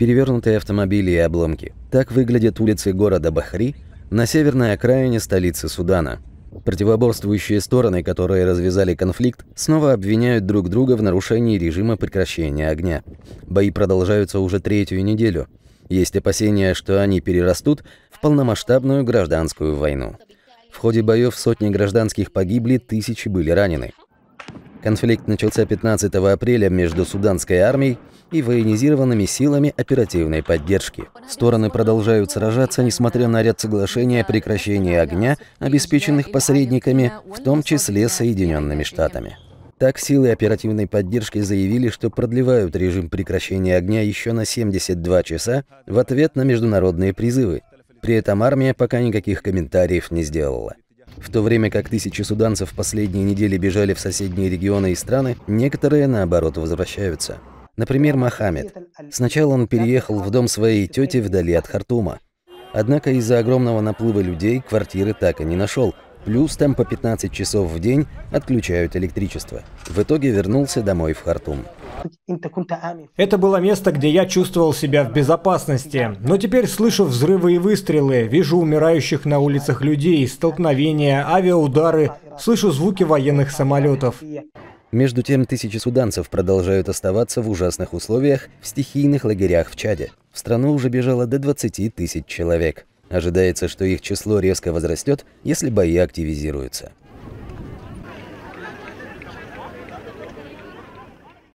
перевернутые автомобили и обломки. Так выглядят улицы города Бахри на северной окраине столицы Судана. Противоборствующие стороны, которые развязали конфликт, снова обвиняют друг друга в нарушении режима прекращения огня. Бои продолжаются уже третью неделю. Есть опасения, что они перерастут в полномасштабную гражданскую войну. В ходе боев сотни гражданских погибли, тысячи были ранены. Конфликт начался 15 апреля между суданской армией и военизированными силами оперативной поддержки. Стороны продолжают сражаться, несмотря на ряд соглашений о прекращении огня, обеспеченных посредниками, в том числе Соединенными Штатами. Так, силы оперативной поддержки заявили, что продлевают режим прекращения огня еще на 72 часа в ответ на международные призывы. При этом армия пока никаких комментариев не сделала. В то время как тысячи суданцев в последние недели бежали в соседние регионы и страны, некоторые, наоборот, возвращаются. Например, Мохаммед. Сначала он переехал в дом своей тети вдали от Хартума. Однако из-за огромного наплыва людей квартиры так и не нашел, плюс там по 15 часов в день отключают электричество. В итоге вернулся домой в Хартум. Это было место, где я чувствовал себя в безопасности. Но теперь слышу взрывы и выстрелы, вижу умирающих на улицах людей, столкновения, авиаудары, слышу звуки военных самолетов. Между тем, тысячи суданцев продолжают оставаться в ужасных условиях в стихийных лагерях в Чаде. В страну уже бежало до 20 тысяч человек. Ожидается, что их число резко возрастет, если бои активизируются.